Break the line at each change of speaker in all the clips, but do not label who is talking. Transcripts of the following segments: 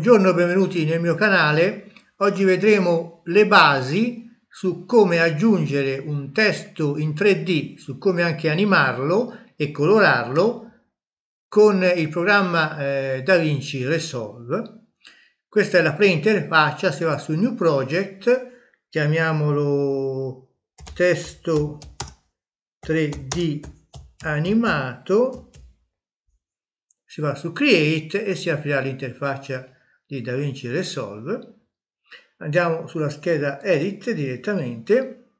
Buongiorno e benvenuti nel mio canale. Oggi vedremo le basi su come aggiungere un testo in 3D, su come anche animarlo e colorarlo con il programma eh, DaVinci Resolve. Questa è la interfaccia, si va su New Project, chiamiamolo testo 3D animato, si va su Create e si aprirà l'interfaccia di DaVinci Resolve, andiamo sulla scheda Edit direttamente,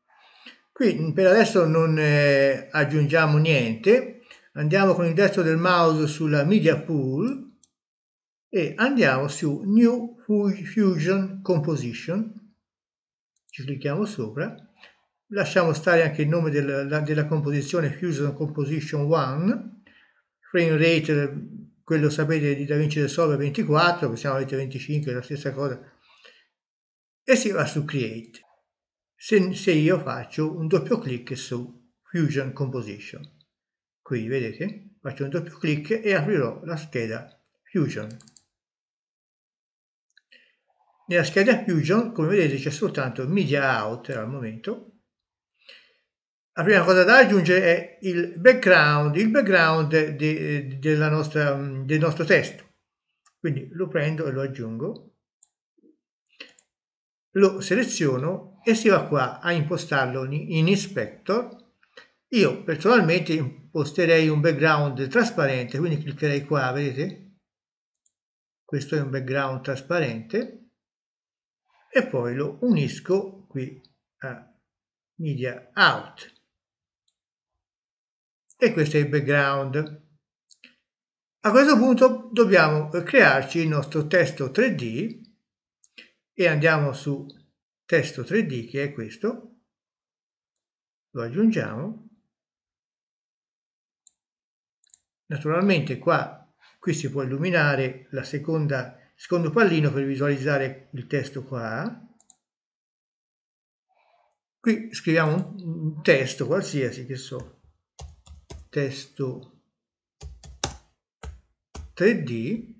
qui mm, per adesso non eh, aggiungiamo niente, andiamo con il destro del mouse sulla Media Pool e andiamo su New Fusion Composition, ci clicchiamo sopra, lasciamo stare anche il nome della, della composizione Fusion Composition 1, frame rate quello sapete di Da Vinci del Sole 24, possiamo siamo avete 25, la stessa cosa, e si va su Create. Se, se io faccio un doppio clic su Fusion Composition, qui vedete, faccio un doppio clic e aprirò la scheda Fusion. Nella scheda Fusion, come vedete, c'è soltanto Media Out al momento, la prima cosa da aggiungere è il background, il background di, di, nostra, del nostro testo. Quindi lo prendo e lo aggiungo, lo seleziono e si va qua a impostarlo in inspector. Io personalmente imposterei un background trasparente, quindi cliccherei qua, vedete? Questo è un background trasparente e poi lo unisco qui a media out e questo è il background. A questo punto dobbiamo crearci il nostro testo 3D e andiamo su testo 3D che è questo, lo aggiungiamo. Naturalmente qua, qui si può illuminare la seconda, il secondo pallino per visualizzare il testo qua. Qui scriviamo un testo qualsiasi che so, testo 3D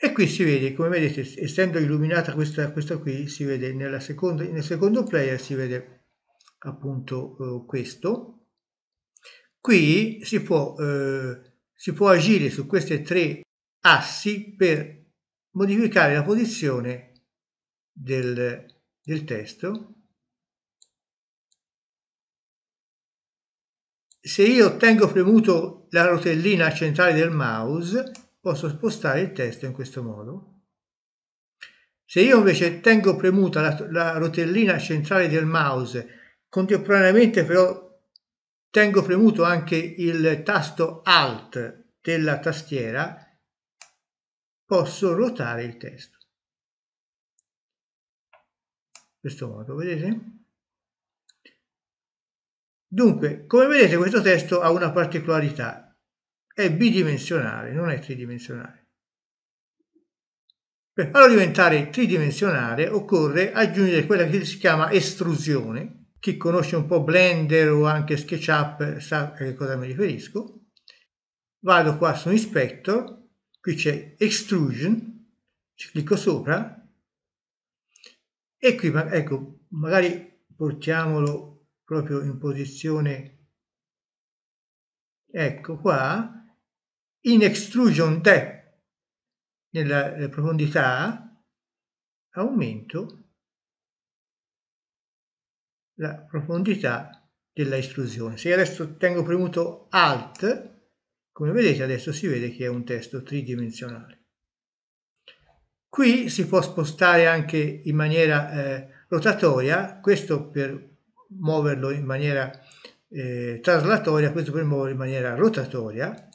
e qui si vede, come vedete, essendo illuminata questa, questa qui, si vede nella seconda, nel secondo player si vede appunto eh, questo. Qui si può, eh, si può agire su questi tre assi per modificare la posizione del, del testo se io tengo premuto la rotellina centrale del mouse, posso spostare il testo in questo modo. Se io invece tengo premuta la, la rotellina centrale del mouse, contemporaneamente però tengo premuto anche il tasto Alt della tastiera, posso ruotare il testo. In questo modo, vedete? Dunque, come vedete questo testo ha una particolarità, è bidimensionale, non è tridimensionale. Per farlo diventare tridimensionale occorre aggiungere quella che si chiama estrusione, chi conosce un po' Blender o anche SketchUp sa a che cosa mi riferisco. Vado qua su Inspector, qui c'è Extrusion, ci clicco sopra e qui ecco, magari portiamolo proprio in posizione ecco qua in extrusion depth nella profondità aumento la profondità della estrusione se adesso tengo premuto alt come vedete adesso si vede che è un testo tridimensionale qui si può spostare anche in maniera eh, rotatoria questo per muoverlo in maniera eh, traslatoria, questo per muoverlo in maniera rotatoria.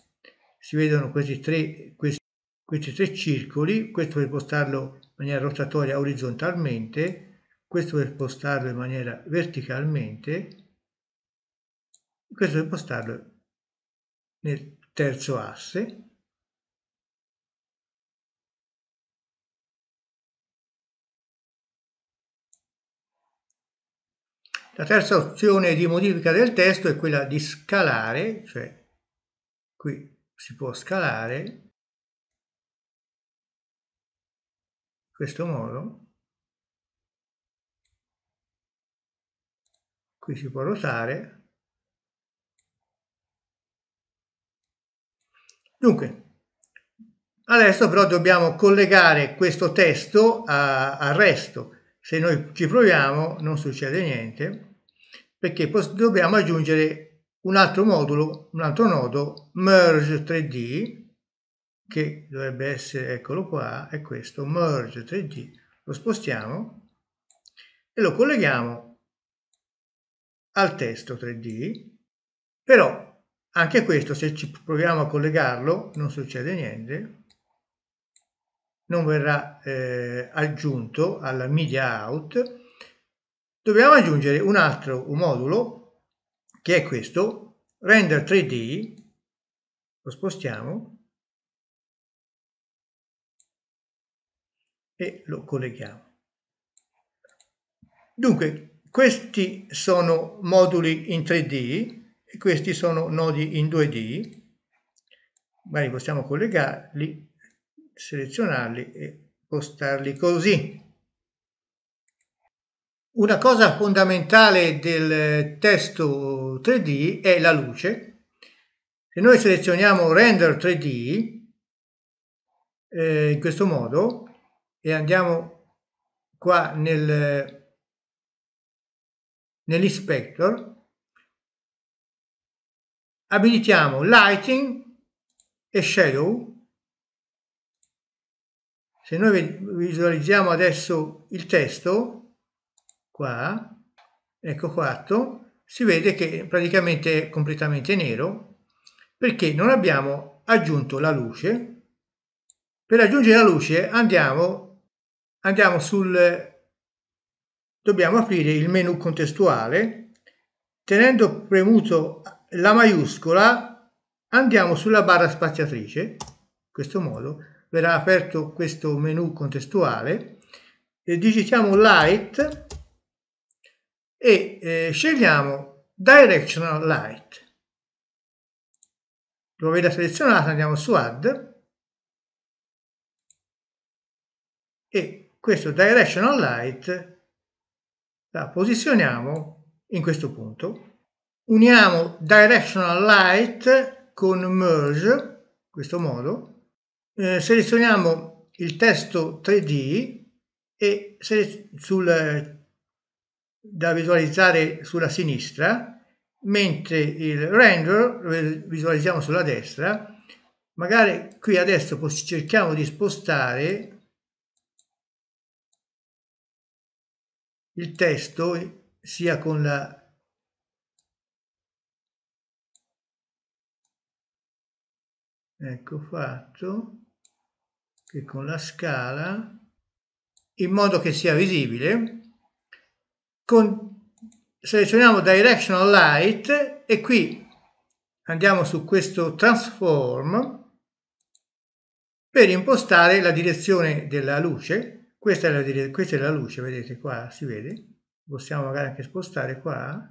Si vedono questi tre, questi, questi tre circoli, questo per spostarlo in maniera rotatoria orizzontalmente, questo per spostarlo in maniera verticalmente, questo per spostarlo nel terzo asse. La terza opzione di modifica del testo è quella di scalare, cioè qui si può scalare in questo modo, qui si può rotare. Dunque, adesso però dobbiamo collegare questo testo al resto se noi ci proviamo non succede niente perché dobbiamo aggiungere un altro modulo, un altro nodo merge 3D che dovrebbe essere, eccolo qua, è questo merge 3D, lo spostiamo e lo colleghiamo al testo 3D, però anche questo se ci proviamo a collegarlo non succede niente non verrà eh, aggiunto alla media out dobbiamo aggiungere un altro un modulo che è questo render 3d lo spostiamo e lo colleghiamo dunque questi sono moduli in 3d e questi sono nodi in 2d magari possiamo collegarli selezionarli e postarli così. Una cosa fondamentale del testo 3D è la luce. Se noi selezioniamo Render 3D eh, in questo modo e andiamo qua nel, nell'inspector, abilitiamo Lighting e Shadow se noi visualizziamo adesso il testo, qua, ecco fatto, si vede che praticamente è completamente nero perché non abbiamo aggiunto la luce. Per aggiungere la luce andiamo, andiamo sul... dobbiamo aprire il menu contestuale tenendo premuto la maiuscola andiamo sulla barra spaziatrice in questo modo verrà aperto questo menu contestuale, e digitiamo light e eh, scegliamo directional light. Lo vedo selezionato, andiamo su add e questo directional light la posizioniamo in questo punto. Uniamo directional light con merge, in questo modo, eh, selezioniamo il testo 3D e sul, da visualizzare sulla sinistra, mentre il render lo visualizziamo sulla destra. Magari qui adesso cerchiamo di spostare il testo sia con la ecco fatto che con la scala in modo che sia visibile con, selezioniamo directional light e qui andiamo su questo transform per impostare la direzione della luce questa è la, questa è la luce vedete qua si vede possiamo magari anche spostare qua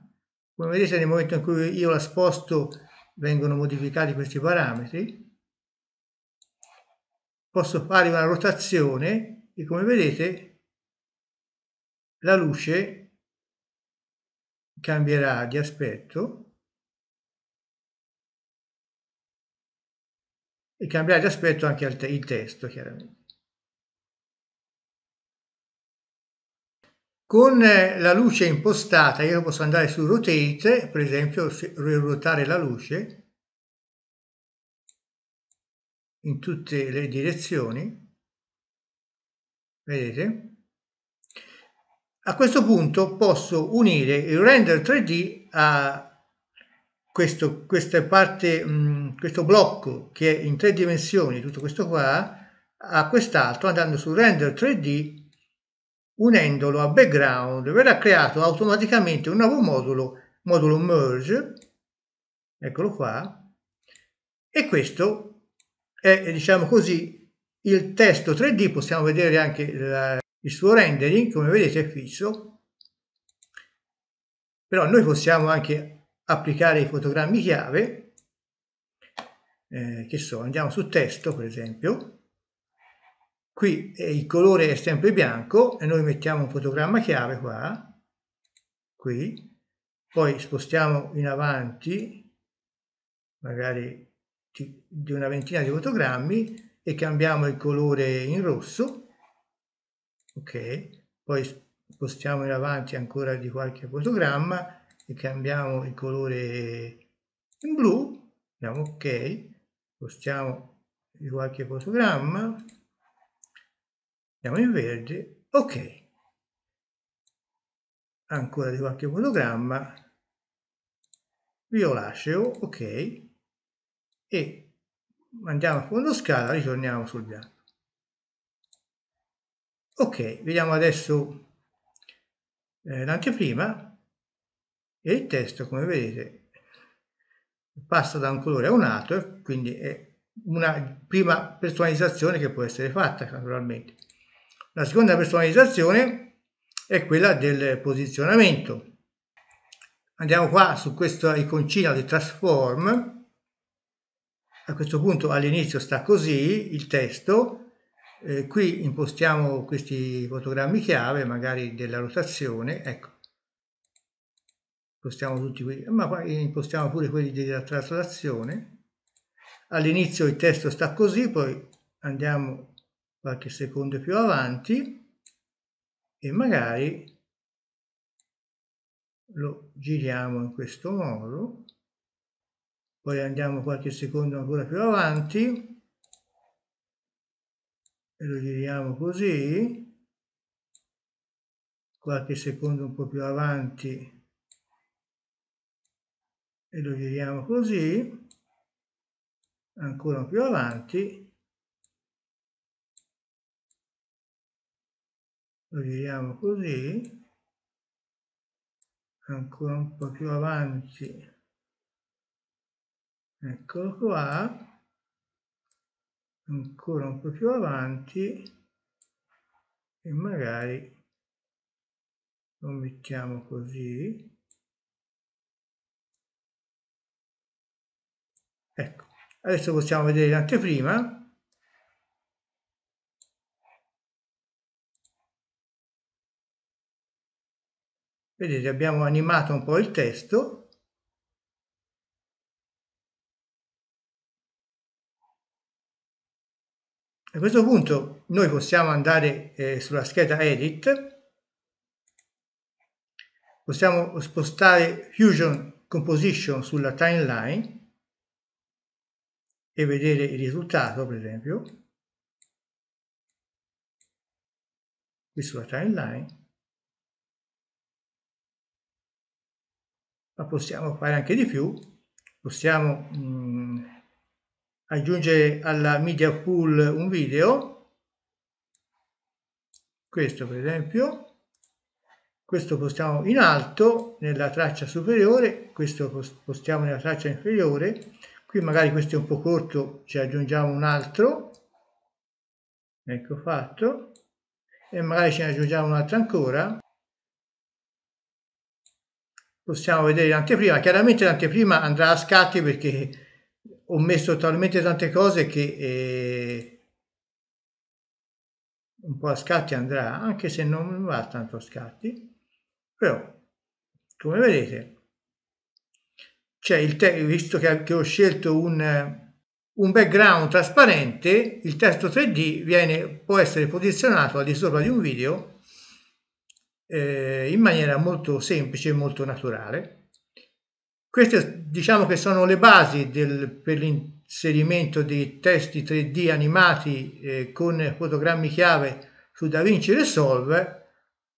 come vedete nel momento in cui io la sposto vengono modificati questi parametri posso fare una rotazione e come vedete la luce cambierà di aspetto e cambierà di aspetto anche il, te il testo chiaramente. Con eh, la luce impostata io posso andare su Rotate, per esempio ruotare la luce, in tutte le direzioni vedete a questo punto posso unire il render 3D a questo, questa parte, mh, questo blocco che è in tre dimensioni, tutto questo qua, a quest'altro andando su render 3D unendolo a background verrà creato automaticamente un nuovo modulo, modulo merge, eccolo qua, e questo è diciamo così il testo 3D, possiamo vedere anche la, il suo rendering, come vedete è fisso, però noi possiamo anche applicare i fotogrammi chiave, eh, che so, andiamo su testo per esempio, qui il colore è sempre bianco e noi mettiamo un fotogramma chiave qua, qui, poi spostiamo in avanti, magari di una ventina di fotogrammi e cambiamo il colore in rosso ok poi spostiamo in avanti ancora di qualche fotogramma e cambiamo il colore in blu andiamo ok spostiamo di qualche fotogramma andiamo in verde ok ancora di qualche fotogramma violaceo ok e andiamo a fondo scala, ritorniamo sul bianco. Ok, vediamo adesso eh, l'anteprima e il testo, come vedete, passa da un colore a un altro, quindi è una prima personalizzazione che può essere fatta naturalmente. La seconda personalizzazione è quella del posizionamento. Andiamo qua su questa iconcina di transform a questo punto all'inizio sta così il testo, eh, qui impostiamo questi fotogrammi chiave, magari della rotazione, ecco, impostiamo tutti qui, ma poi impostiamo pure quelli della traslazione. All'inizio il testo sta così, poi andiamo qualche secondo più avanti e magari lo giriamo in questo modo poi andiamo qualche secondo ancora più avanti e lo giriamo così qualche secondo un po' più avanti e lo giriamo così ancora più avanti lo giriamo così ancora un po' più avanti eccolo qua ancora un po' più avanti e magari lo mettiamo così ecco adesso possiamo vedere l'anteprima vedete abbiamo animato un po' il testo A questo punto noi possiamo andare eh, sulla scheda Edit, possiamo spostare Fusion Composition sulla timeline e vedere il risultato, per esempio, qui sulla timeline. Ma possiamo fare anche di più, possiamo mh, mm, aggiungere alla media pool un video, questo per esempio, questo postiamo in alto nella traccia superiore, questo postiamo nella traccia inferiore, qui magari questo è un po' corto, ci aggiungiamo un altro, ecco fatto, e magari ce ne aggiungiamo un altro ancora, possiamo vedere l'anteprima, chiaramente l'anteprima andrà a scatti perché ho messo talmente tante cose che eh, un po' a scatti andrà, anche se non va tanto a scatti, però come vedete c'è il visto che, che, ho scelto un, un background trasparente, il testo 3D viene, può essere posizionato al di sopra di un video eh, in maniera molto semplice e molto naturale. Queste diciamo che sono le basi del, per l'inserimento dei testi 3D animati eh, con fotogrammi chiave su DaVinci Resolve.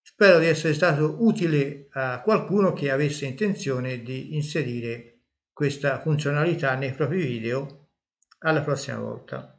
Spero di essere stato utile a qualcuno che avesse intenzione di inserire questa funzionalità nei propri video. Alla prossima volta.